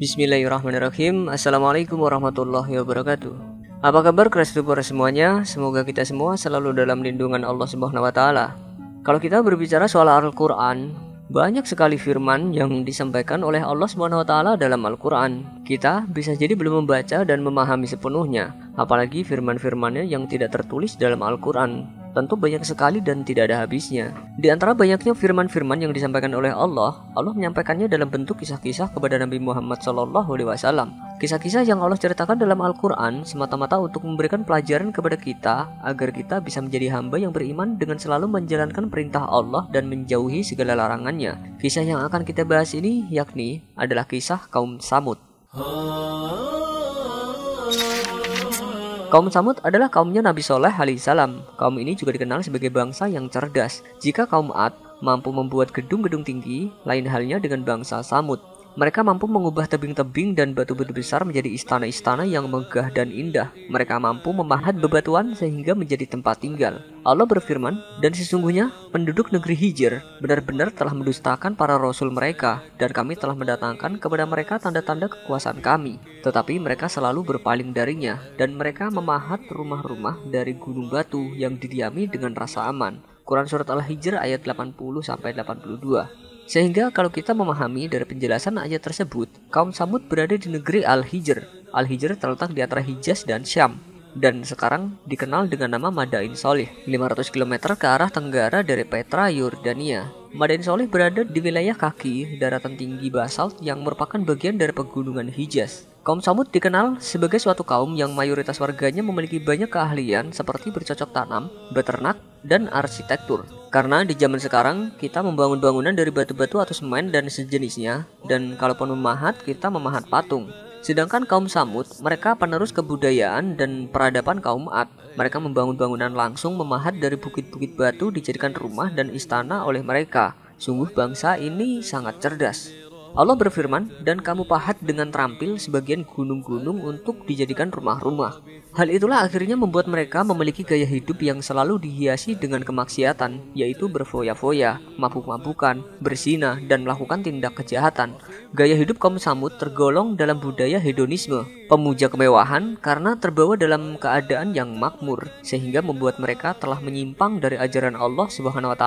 Bismillahirrahmanirrahim Assalamualaikum warahmatullahi wabarakatuh Apa kabar keras semuanya? Semoga kita semua selalu dalam lindungan Allah Subhanahu wa taala. Kalau kita berbicara soal Al-Qur'an, banyak sekali firman yang disampaikan oleh Allah Subhanahu wa taala dalam Al-Qur'an. Kita bisa jadi belum membaca dan memahami sepenuhnya, apalagi firman-firmannya yang tidak tertulis dalam Al-Qur'an tentu banyak sekali dan tidak ada habisnya. Di antara banyaknya firman-firman yang disampaikan oleh Allah, Allah menyampaikannya dalam bentuk kisah-kisah kepada Nabi Muhammad Shallallahu Alaihi Wasallam. Kisah-kisah yang Allah ceritakan dalam Al-Quran semata-mata untuk memberikan pelajaran kepada kita agar kita bisa menjadi hamba yang beriman dengan selalu menjalankan perintah Allah dan menjauhi segala larangannya. Kisah yang akan kita bahas ini yakni adalah kisah kaum Samud. Kaum Samud adalah kaumnya Nabi Soleh alaihissalam. Kaum ini juga dikenal sebagai bangsa yang cerdas. Jika kaum Ad mampu membuat gedung-gedung tinggi, lain halnya dengan bangsa Samud. Mereka mampu mengubah tebing-tebing dan batu-batu besar menjadi istana-istana yang megah dan indah. Mereka mampu memahat bebatuan sehingga menjadi tempat tinggal. Allah berfirman, dan sesungguhnya penduduk negeri Hijr benar-benar telah mendustakan para rasul mereka, dan kami telah mendatangkan kepada mereka tanda-tanda kekuasaan kami. Tetapi mereka selalu berpaling darinya, dan mereka memahat rumah-rumah dari gunung batu yang didiami dengan rasa aman. Quran Surat Al-Hijr ayat 80-82 sehingga kalau kita memahami dari penjelasan ayat tersebut, kaum Samud berada di negeri Al-Hijr. Al-Hijr terletak di antara Hijaz dan Syam, dan sekarang dikenal dengan nama Madain Solih, 500 km ke arah tenggara dari Petra, Yordania. Madain Solih berada di wilayah kaki daratan tinggi basalt yang merupakan bagian dari pegunungan Hijaz. Kaum Samud dikenal sebagai suatu kaum yang mayoritas warganya memiliki banyak keahlian seperti bercocok tanam, beternak, dan arsitektur. Karena di zaman sekarang kita membangun bangunan dari batu-batu atau semen dan sejenisnya, dan kalaupun memahat, kita memahat patung. Sedangkan kaum Samud, mereka penerus kebudayaan dan peradaban kaum Ad. Mereka membangun bangunan langsung memahat dari bukit-bukit batu dijadikan rumah dan istana oleh mereka. Sungguh bangsa ini sangat cerdas. Allah berfirman, dan kamu pahat dengan terampil sebagian gunung-gunung untuk dijadikan rumah-rumah. Hal itulah akhirnya membuat mereka memiliki gaya hidup yang selalu dihiasi dengan kemaksiatan, yaitu berfoya-foya, mabuk-mabukan, bersina, dan melakukan tindak kejahatan. Gaya hidup kaum Samud tergolong dalam budaya hedonisme, pemuja kemewahan karena terbawa dalam keadaan yang makmur, sehingga membuat mereka telah menyimpang dari ajaran Allah Subhanahu wa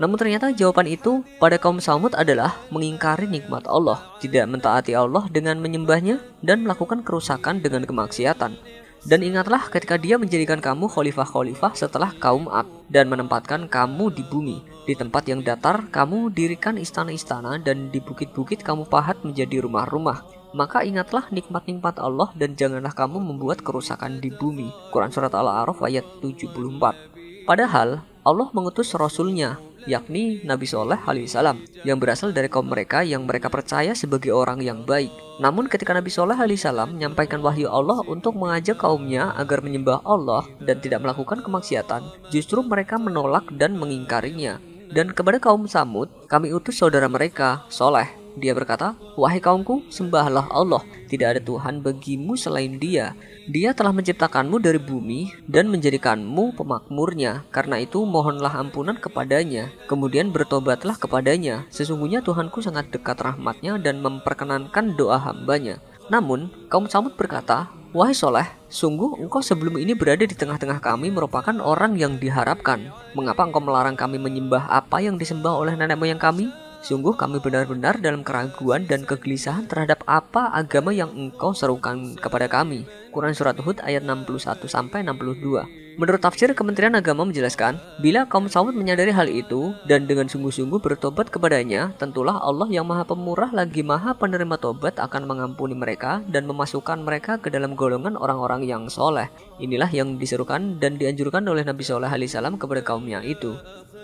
namun ternyata jawaban itu pada kaum Samud adalah mengingkari nikmat Allah, tidak mentaati Allah dengan menyembahnya dan melakukan kerusakan dengan kemaksiatan. Dan ingatlah ketika dia menjadikan kamu khalifah-khalifah setelah kaum Ad dan menempatkan kamu di bumi. Di tempat yang datar kamu dirikan istana-istana dan di bukit-bukit kamu pahat menjadi rumah-rumah maka ingatlah nikmat-nikmat Allah dan janganlah kamu membuat kerusakan di bumi. Quran Surat Al-A'raf ayat 74 Padahal, Allah mengutus Rasulnya, yakni Nabi Soleh alaihissalam, yang berasal dari kaum mereka yang mereka percaya sebagai orang yang baik. Namun ketika Nabi Soleh alaihissalam menyampaikan wahyu Allah untuk mengajak kaumnya agar menyembah Allah dan tidak melakukan kemaksiatan, justru mereka menolak dan mengingkarinya. Dan kepada kaum Samud, kami utus saudara mereka, Soleh, dia berkata, Wahai kaumku, sembahlah Allah, tidak ada Tuhan bagimu selain dia. Dia telah menciptakanmu dari bumi dan menjadikanmu pemakmurnya. Karena itu mohonlah ampunan kepadanya, kemudian bertobatlah kepadanya. Sesungguhnya Tuhanku sangat dekat rahmatnya dan memperkenankan doa hambanya. Namun, kaum Samud berkata, Wahai Soleh, sungguh engkau sebelum ini berada di tengah-tengah kami merupakan orang yang diharapkan. Mengapa engkau melarang kami menyembah apa yang disembah oleh nenek moyang kami? Sungguh kami benar-benar dalam keraguan dan kegelisahan terhadap apa agama yang engkau serukan kepada kami. Quran Surat Hud ayat 61-62 Menurut tafsir Kementerian Agama menjelaskan, bila kaum Saud menyadari hal itu dan dengan sungguh-sungguh bertobat kepadanya, tentulah Allah yang maha pemurah lagi maha penerima tobat akan mengampuni mereka dan memasukkan mereka ke dalam golongan orang-orang yang soleh. Inilah yang diserukan dan dianjurkan oleh Nabi Soleh alaihissalam kepada kaumnya itu.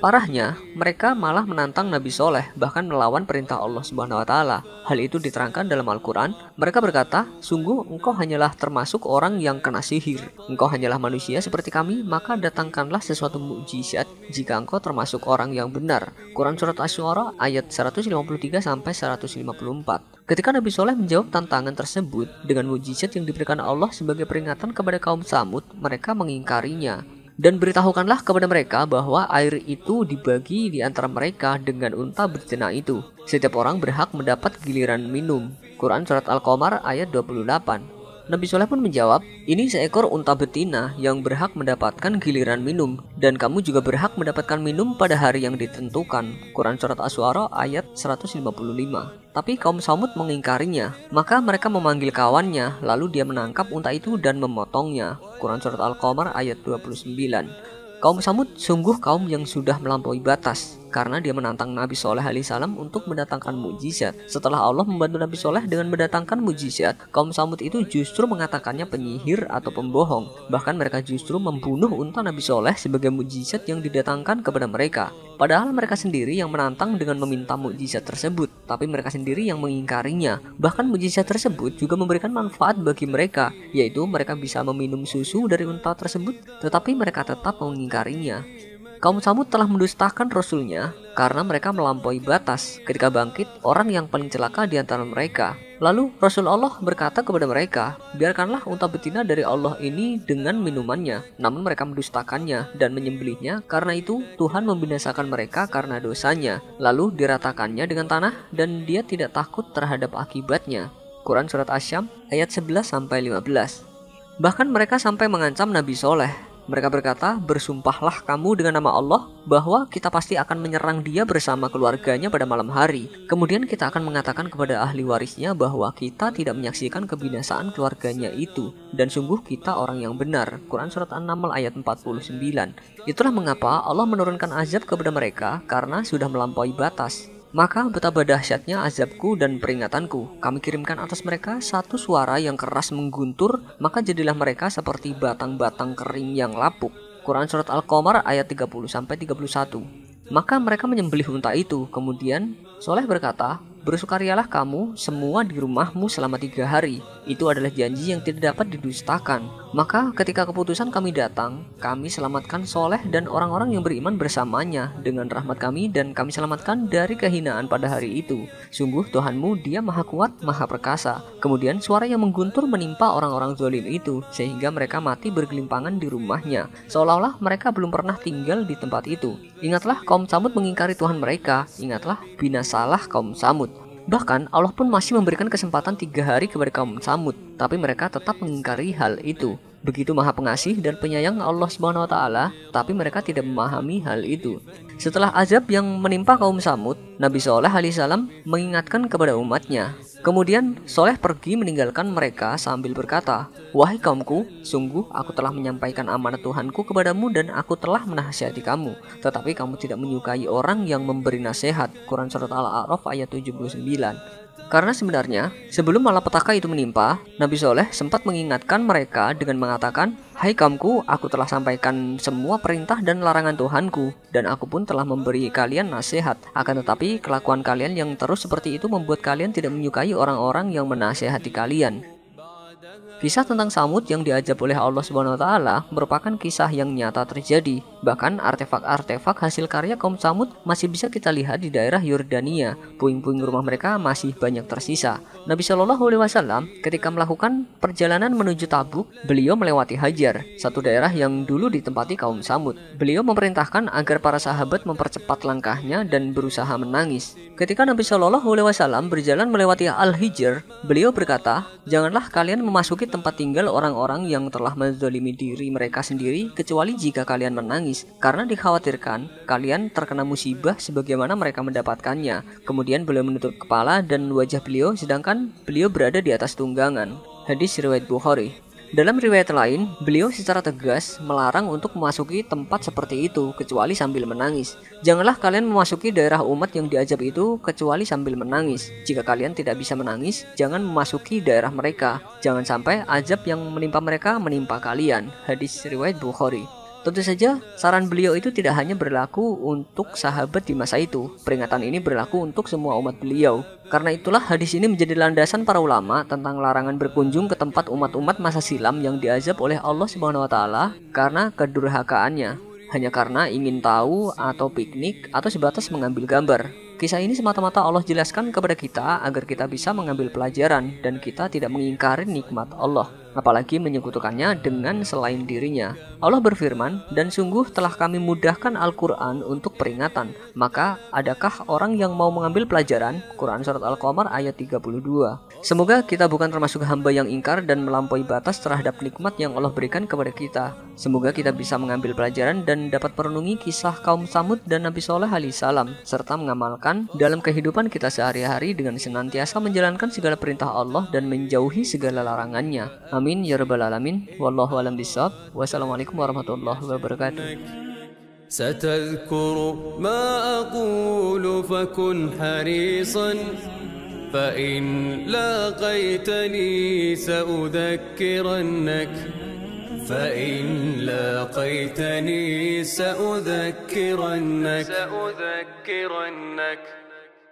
Parahnya, mereka malah menantang Nabi Soleh, bahkan melawan perintah Allah Subhanahu wa Ta'ala. Hal itu diterangkan dalam Al-Quran. Mereka berkata, "Sungguh, engkau hanyalah termasuk orang yang kena sihir. Engkau hanyalah manusia seperti kami, maka datangkanlah sesuatu mujizat jika engkau termasuk orang yang benar." Quran Surat Asy-Syu'ara ayat 153 sampai 154. Ketika Nabi Soleh menjawab tantangan tersebut dengan mujizat yang diberikan Allah sebagai peringatan kepada kaum Samud, mereka mengingkarinya. Dan beritahukanlah kepada mereka bahwa air itu dibagi di antara mereka dengan unta berjenak itu. Setiap orang berhak mendapat giliran minum. Quran Surat Al-Qamar ayat 28 Nabi Soleh pun menjawab, ini seekor unta betina yang berhak mendapatkan giliran minum dan kamu juga berhak mendapatkan minum pada hari yang ditentukan. Quran Surat Aswara ayat 155 tapi kaum Samud mengingkarinya. Maka mereka memanggil kawannya, lalu dia menangkap unta itu dan memotongnya. Quran Surat Al-Qamar ayat 29 Kaum Samud sungguh kaum yang sudah melampaui batas karena dia menantang Nabi Soleh alaihissalam untuk mendatangkan mujizat. Setelah Allah membantu Nabi Soleh dengan mendatangkan mujizat, kaum Samud itu justru mengatakannya penyihir atau pembohong. Bahkan mereka justru membunuh unta Nabi Soleh sebagai mujizat yang didatangkan kepada mereka. Padahal mereka sendiri yang menantang dengan meminta mujizat tersebut, tapi mereka sendiri yang mengingkarinya. Bahkan mujizat tersebut juga memberikan manfaat bagi mereka, yaitu mereka bisa meminum susu dari unta tersebut, tetapi mereka tetap mengingkarinya. Kaum Samud telah mendustakan Rasulnya karena mereka melampaui batas ketika bangkit orang yang paling celaka di antara mereka. Lalu Rasul Allah berkata kepada mereka, biarkanlah unta betina dari Allah ini dengan minumannya. Namun mereka mendustakannya dan menyembelihnya karena itu Tuhan membinasakan mereka karena dosanya. Lalu diratakannya dengan tanah dan dia tidak takut terhadap akibatnya. Quran Surat Asyam ayat 11-15 Bahkan mereka sampai mengancam Nabi Soleh mereka berkata, "Bersumpahlah kamu dengan nama Allah bahwa kita pasti akan menyerang dia bersama keluarganya pada malam hari. Kemudian kita akan mengatakan kepada ahli warisnya bahwa kita tidak menyaksikan kebinasaan keluarganya itu dan sungguh kita orang yang benar." Quran surat An-Naml ayat 49. Itulah mengapa Allah menurunkan azab kepada mereka karena sudah melampaui batas. Maka betapa dahsyatnya azabku dan peringatanku. Kami kirimkan atas mereka satu suara yang keras mengguntur, maka jadilah mereka seperti batang-batang kering yang lapuk. Quran Surat Al-Qamar ayat 30-31 Maka mereka menyembelih unta itu, kemudian Soleh berkata, Bersukarialah kamu semua di rumahmu selama tiga hari. Itu adalah janji yang tidak dapat didustakan. Maka ketika keputusan kami datang, kami selamatkan soleh dan orang-orang yang beriman bersamanya dengan rahmat kami dan kami selamatkan dari kehinaan pada hari itu. Sungguh Tuhanmu dia maha kuat, maha perkasa. Kemudian suara yang mengguntur menimpa orang-orang zalim itu, sehingga mereka mati bergelimpangan di rumahnya, seolah-olah mereka belum pernah tinggal di tempat itu. Ingatlah kaum Samud mengingkari Tuhan mereka, ingatlah binasalah kaum Samud. Bahkan Allah pun masih memberikan kesempatan tiga hari kepada kaum Samud, tapi mereka tetap mengingkari hal itu begitu maha pengasih dan penyayang Allah Subhanahu wa taala, tapi mereka tidak memahami hal itu. Setelah azab yang menimpa kaum Samud, Nabi Soleh alaihissalam mengingatkan kepada umatnya. Kemudian Soleh pergi meninggalkan mereka sambil berkata, Wahai kaumku, sungguh aku telah menyampaikan amanat Tuhanku kepadamu dan aku telah menasihati kamu. Tetapi kamu tidak menyukai orang yang memberi nasihat. Quran Surat Al-A'raf ayat 79 karena sebenarnya, sebelum malapetaka itu menimpa, Nabi Soleh sempat mengingatkan mereka dengan mengatakan, Hai kaumku, aku telah sampaikan semua perintah dan larangan Tuhanku, dan aku pun telah memberi kalian nasihat. Akan tetapi, kelakuan kalian yang terus seperti itu membuat kalian tidak menyukai orang-orang yang menasehati kalian. Kisah tentang Samud yang diajab oleh Allah Subhanahu wa taala merupakan kisah yang nyata terjadi Bahkan artefak-artefak hasil karya kaum Samud masih bisa kita lihat di daerah Yordania. Puing-puing rumah mereka masih banyak tersisa. Nabi Shallallahu Alaihi Wasallam ketika melakukan perjalanan menuju Tabuk, beliau melewati Hajar, satu daerah yang dulu ditempati kaum Samud. Beliau memerintahkan agar para sahabat mempercepat langkahnya dan berusaha menangis. Ketika Nabi Shallallahu Alaihi Wasallam berjalan melewati Al Hijr, beliau berkata, janganlah kalian memasuki tempat tinggal orang-orang yang telah menzalimi diri mereka sendiri kecuali jika kalian menangis menangis karena dikhawatirkan kalian terkena musibah sebagaimana mereka mendapatkannya. Kemudian beliau menutup kepala dan wajah beliau sedangkan beliau berada di atas tunggangan. Hadis riwayat Bukhari. Dalam riwayat lain, beliau secara tegas melarang untuk memasuki tempat seperti itu kecuali sambil menangis. Janganlah kalian memasuki daerah umat yang diajab itu kecuali sambil menangis. Jika kalian tidak bisa menangis, jangan memasuki daerah mereka. Jangan sampai ajab yang menimpa mereka menimpa kalian. Hadis riwayat Bukhari. Tentu saja, saran beliau itu tidak hanya berlaku untuk sahabat di masa itu. Peringatan ini berlaku untuk semua umat beliau. Karena itulah hadis ini menjadi landasan para ulama tentang larangan berkunjung ke tempat umat-umat masa silam yang diazab oleh Allah Subhanahu wa taala karena kedurhakaannya, hanya karena ingin tahu atau piknik atau sebatas mengambil gambar. Kisah ini semata-mata Allah jelaskan kepada kita agar kita bisa mengambil pelajaran dan kita tidak mengingkari nikmat Allah apalagi menyekutukannya dengan selain dirinya. Allah berfirman, "Dan sungguh telah kami mudahkan Al-Qur'an untuk peringatan." Maka, adakah orang yang mau mengambil pelajaran? Quran surat Al-Qamar ayat 32. Semoga kita bukan termasuk hamba yang ingkar dan melampaui batas terhadap nikmat yang Allah berikan kepada kita. Semoga kita bisa mengambil pelajaran dan dapat merenungi kisah kaum Samud dan Nabi Soleh alaihissalam serta mengamalkan dalam kehidupan kita sehari-hari dengan senantiasa menjalankan segala perintah Allah dan menjauhi segala larangannya. Amin. Amin ya rabbal alamin. Wallahu alam bisawab. Wassalamualaikum warahmatullahi wabarakatuh. ستذكر ما أقول فكن حريصا فإن لاقيتني سأذكرنك فإن لاقيتني سأذكرنك سأذكرنك